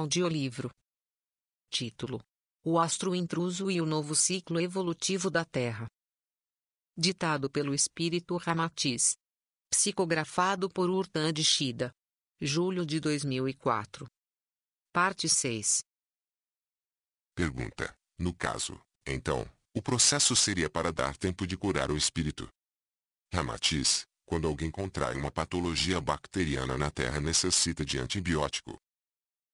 Audiolivro. Título: O Astro Intruso e o Novo Ciclo Evolutivo da Terra. Ditado pelo espírito Ramatiz. Psicografado por Urtan de Shida. Julho de 2004. Parte 6. Pergunta: No caso, então, o processo seria para dar tempo de curar o espírito? Ramatiz: Quando alguém contrai uma patologia bacteriana na Terra necessita de antibiótico,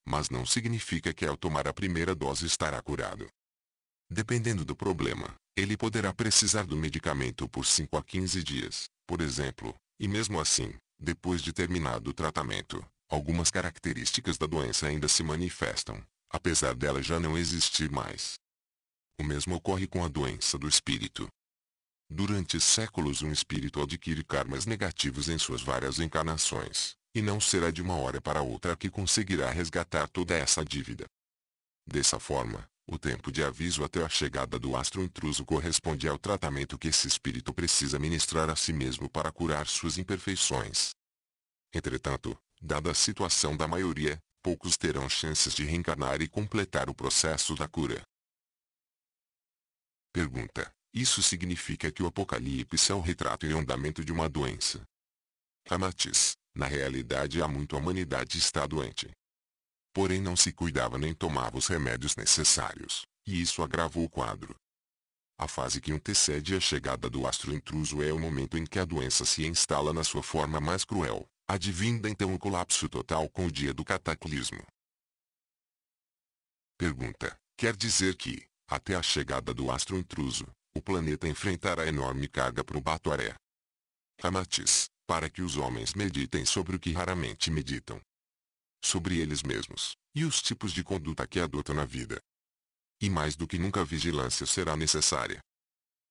mas não significa que ao tomar a primeira dose estará curado. Dependendo do problema, ele poderá precisar do medicamento por 5 a 15 dias, por exemplo, e mesmo assim, depois de terminado o tratamento, algumas características da doença ainda se manifestam, apesar dela já não existir mais. O mesmo ocorre com a doença do espírito. Durante séculos um espírito adquire karmas negativos em suas várias encarnações, e não será de uma hora para outra que conseguirá resgatar toda essa dívida. Dessa forma, o tempo de aviso até a chegada do astro intruso corresponde ao tratamento que esse espírito precisa ministrar a si mesmo para curar suas imperfeições. Entretanto, dada a situação da maioria, poucos terão chances de reencarnar e completar o processo da cura. Pergunta: Isso significa que o Apocalipse é o retrato e andamento de uma doença? Amatis, na realidade há muito a humanidade está doente. Porém não se cuidava nem tomava os remédios necessários, e isso agravou o quadro. A fase que antecede a chegada do astro intruso é o momento em que a doença se instala na sua forma mais cruel, advinda então o colapso total com o dia do cataclismo. Pergunta. Quer dizer que, até a chegada do astro intruso, o planeta enfrentará enorme carga para o probatória. Amatis para que os homens meditem sobre o que raramente meditam. Sobre eles mesmos, e os tipos de conduta que adotam na vida. E mais do que nunca a vigilância será necessária.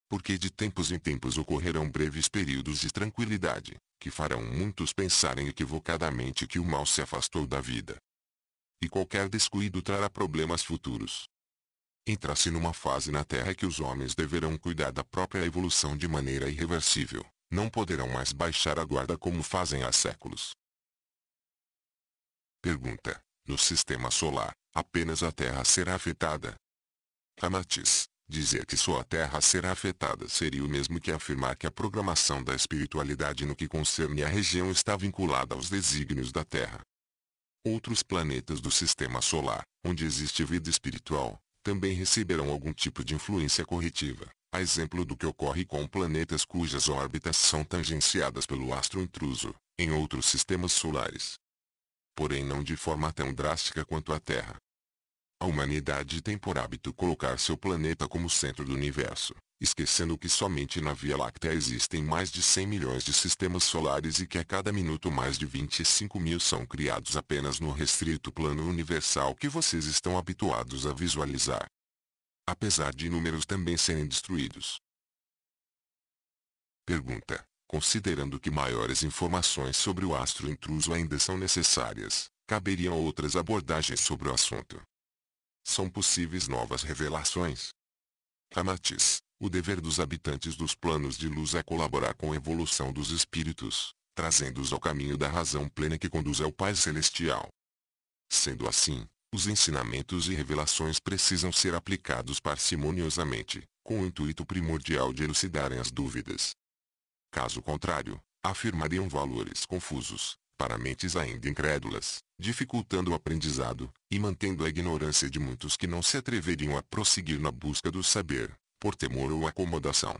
Porque de tempos em tempos ocorrerão breves períodos de tranquilidade, que farão muitos pensarem equivocadamente que o mal se afastou da vida. E qualquer descuido trará problemas futuros. Entra-se numa fase na Terra que os homens deverão cuidar da própria evolução de maneira irreversível não poderão mais baixar a guarda como fazem há séculos. Pergunta: No sistema solar, apenas a Terra será afetada? Ramatiz, dizer que só a Terra será afetada seria o mesmo que afirmar que a programação da espiritualidade no que concerne à região está vinculada aos desígnios da Terra. Outros planetas do sistema solar, onde existe vida espiritual, também receberão algum tipo de influência corretiva, a exemplo do que ocorre com planetas cujas órbitas são tangenciadas pelo astro intruso, em outros sistemas solares. Porém não de forma tão drástica quanto a Terra. A humanidade tem por hábito colocar seu planeta como centro do universo, esquecendo que somente na Via Láctea existem mais de 100 milhões de sistemas solares e que a cada minuto mais de 25 mil são criados apenas no restrito plano universal que vocês estão habituados a visualizar apesar de inúmeros também serem destruídos. Pergunta. Considerando que maiores informações sobre o astro intruso ainda são necessárias, caberiam outras abordagens sobre o assunto. São possíveis novas revelações. Amatis: o dever dos habitantes dos planos de luz é colaborar com a evolução dos espíritos, trazendo-os ao caminho da razão plena que conduz ao Pai Celestial. Sendo assim, os ensinamentos e revelações precisam ser aplicados parcimoniosamente, com o intuito primordial de elucidarem as dúvidas. Caso contrário, afirmariam valores confusos, para mentes ainda incrédulas, dificultando o aprendizado, e mantendo a ignorância de muitos que não se atreveriam a prosseguir na busca do saber, por temor ou acomodação.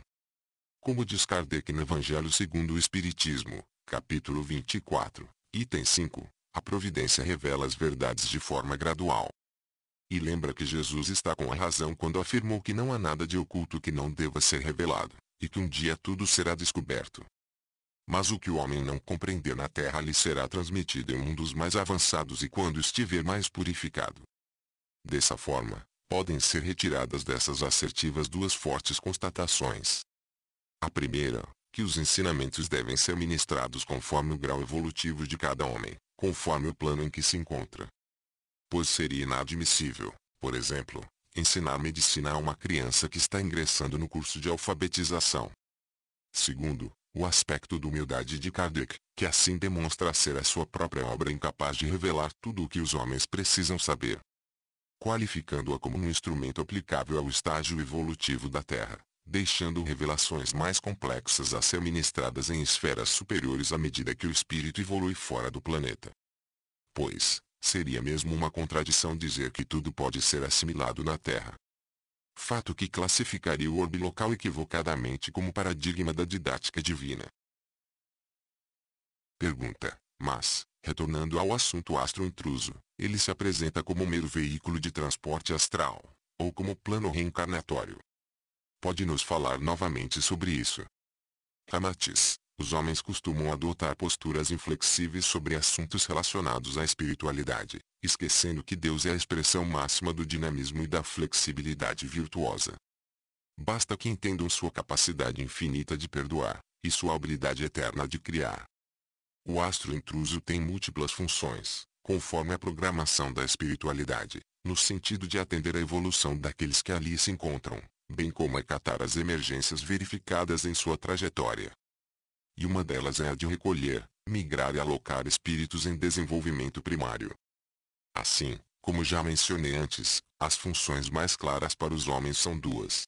Como diz Kardec no Evangelho segundo o Espiritismo, capítulo 24, item 5, a providência revela as verdades de forma gradual. E lembra que Jesus está com a razão quando afirmou que não há nada de oculto que não deva ser revelado, e que um dia tudo será descoberto. Mas o que o homem não compreender na terra lhe será transmitido em mundos mais avançados e quando estiver mais purificado. Dessa forma, podem ser retiradas dessas assertivas duas fortes constatações. A primeira, que os ensinamentos devem ser ministrados conforme o grau evolutivo de cada homem, conforme o plano em que se encontra. Pois seria inadmissível, por exemplo, ensinar medicina a uma criança que está ingressando no curso de alfabetização. Segundo, o aspecto de humildade de Kardec, que assim demonstra ser a sua própria obra incapaz de revelar tudo o que os homens precisam saber. Qualificando-a como um instrumento aplicável ao estágio evolutivo da Terra, deixando revelações mais complexas a ser ministradas em esferas superiores à medida que o espírito evolui fora do planeta. Pois, seria mesmo uma contradição dizer que tudo pode ser assimilado na Terra. Fato que classificaria o orbe local equivocadamente como paradigma da didática divina. Pergunta, mas, retornando ao assunto astro-intruso, ele se apresenta como um mero veículo de transporte astral, ou como plano reencarnatório pode nos falar novamente sobre isso? Amatis. os homens costumam adotar posturas inflexíveis sobre assuntos relacionados à espiritualidade, esquecendo que Deus é a expressão máxima do dinamismo e da flexibilidade virtuosa. Basta que entendam sua capacidade infinita de perdoar, e sua habilidade eterna de criar. O astro intruso tem múltiplas funções, conforme a programação da espiritualidade, no sentido de atender à evolução daqueles que ali se encontram, bem como acatar é as emergências verificadas em sua trajetória. E uma delas é a de recolher, migrar e alocar espíritos em desenvolvimento primário. Assim, como já mencionei antes, as funções mais claras para os homens são duas.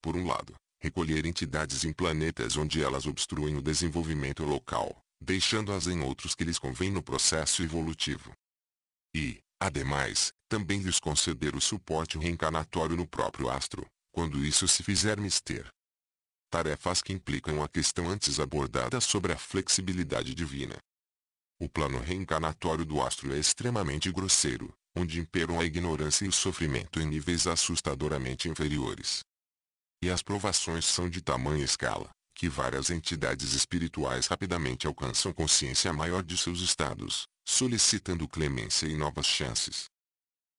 Por um lado, recolher entidades em planetas onde elas obstruem o desenvolvimento local, deixando-as em outros que lhes convém no processo evolutivo. E, ademais, também lhes conceder o suporte reencarnatório no próprio astro, quando isso se fizer mister. Tarefas que implicam a questão antes abordada sobre a flexibilidade divina. O plano reencarnatório do astro é extremamente grosseiro, onde imperam a ignorância e o sofrimento em níveis assustadoramente inferiores. E as provações são de tamanha escala, que várias entidades espirituais rapidamente alcançam consciência maior de seus estados, solicitando clemência e novas chances.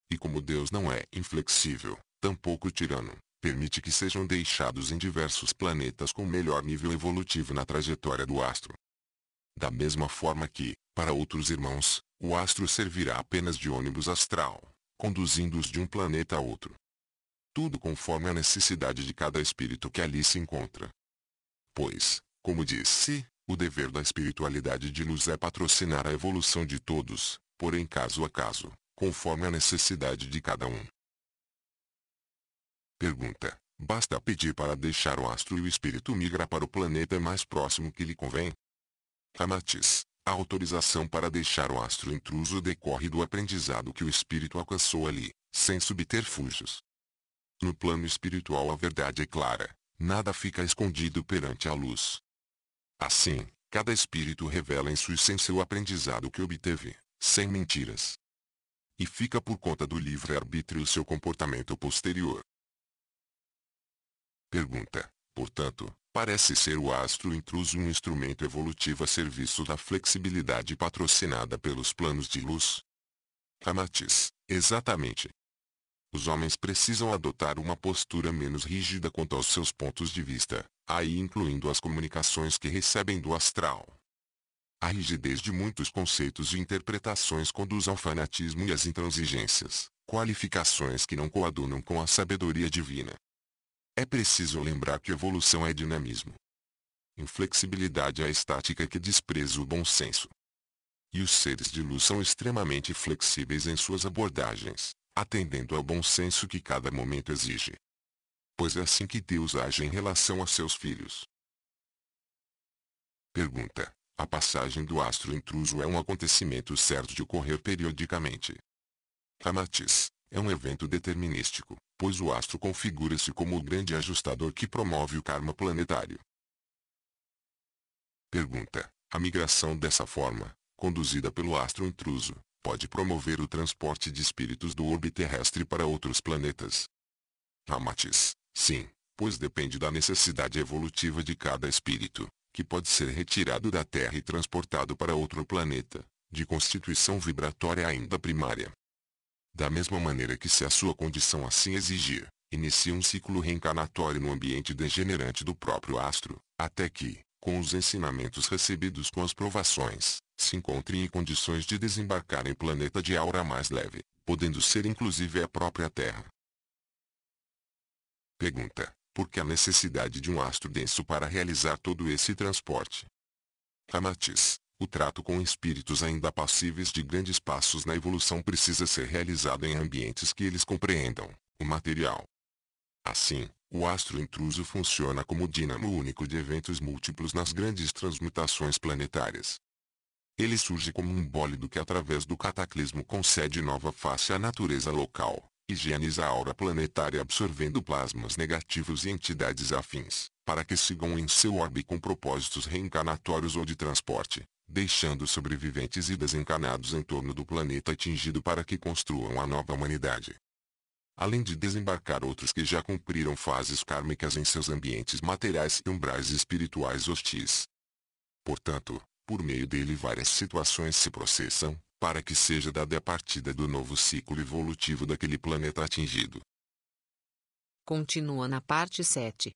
E como Deus não é inflexível, tampouco tirano, permite que sejam deixados em diversos planetas com melhor nível evolutivo na trajetória do astro. Da mesma forma que, para outros irmãos, o astro servirá apenas de ônibus astral, conduzindo-os de um planeta a outro. Tudo conforme a necessidade de cada espírito que ali se encontra. Pois, como disse, o dever da espiritualidade de luz é patrocinar a evolução de todos, porém caso a caso, conforme a necessidade de cada um pergunta. Basta pedir para deixar o astro e o espírito migra para o planeta mais próximo que lhe convém. Ramatiz. A autorização para deixar o astro intruso decorre do aprendizado que o espírito alcançou ali, sem subterfúgios. No plano espiritual a verdade é clara, nada fica escondido perante a luz. Assim, cada espírito revela em sua essência o aprendizado que obteve, sem mentiras. E fica por conta do livre-arbítrio seu comportamento posterior. Pergunta. Portanto, parece ser o astro intruso um instrumento evolutivo a serviço da flexibilidade patrocinada pelos planos de luz? Ramatiz. Exatamente. Os homens precisam adotar uma postura menos rígida quanto aos seus pontos de vista, aí incluindo as comunicações que recebem do astral. A rigidez de muitos conceitos e interpretações conduz ao fanatismo e às intransigências, qualificações que não coadunam com a sabedoria divina. É preciso lembrar que evolução é dinamismo. Inflexibilidade é a estática que despreza o bom senso. E os seres de luz são extremamente flexíveis em suas abordagens, atendendo ao bom senso que cada momento exige. Pois é assim que Deus age em relação a seus filhos. Pergunta. A passagem do astro intruso é um acontecimento certo de ocorrer periodicamente. Amatis é um evento determinístico, pois o astro configura-se como o grande ajustador que promove o karma planetário. Pergunta: A migração dessa forma, conduzida pelo astro intruso, pode promover o transporte de espíritos do orbe terrestre para outros planetas? Ramatiz: Sim, pois depende da necessidade evolutiva de cada espírito, que pode ser retirado da Terra e transportado para outro planeta, de constituição vibratória ainda primária. Da mesma maneira que se a sua condição assim exigir, inicia um ciclo reencarnatório no ambiente degenerante do próprio astro, até que, com os ensinamentos recebidos com as provações, se encontre em condições de desembarcar em planeta de aura mais leve, podendo ser inclusive a própria Terra. Pergunta: Por que a necessidade de um astro denso para realizar todo esse transporte? Ramatiz: o trato com espíritos ainda passíveis de grandes passos na evolução precisa ser realizado em ambientes que eles compreendam, o material. Assim, o astro intruso funciona como dínamo único de eventos múltiplos nas grandes transmutações planetárias. Ele surge como um bólido que através do cataclismo concede nova face à natureza local, higieniza a aura planetária absorvendo plasmas negativos e entidades afins, para que sigam em seu orbe com propósitos reencarnatórios ou de transporte deixando sobreviventes e desencarnados em torno do planeta atingido para que construam a nova humanidade. Além de desembarcar outros que já cumpriram fases kármicas em seus ambientes materiais e umbrais espirituais hostis. Portanto, por meio dele várias situações se processam, para que seja dada a partida do novo ciclo evolutivo daquele planeta atingido. Continua na parte 7.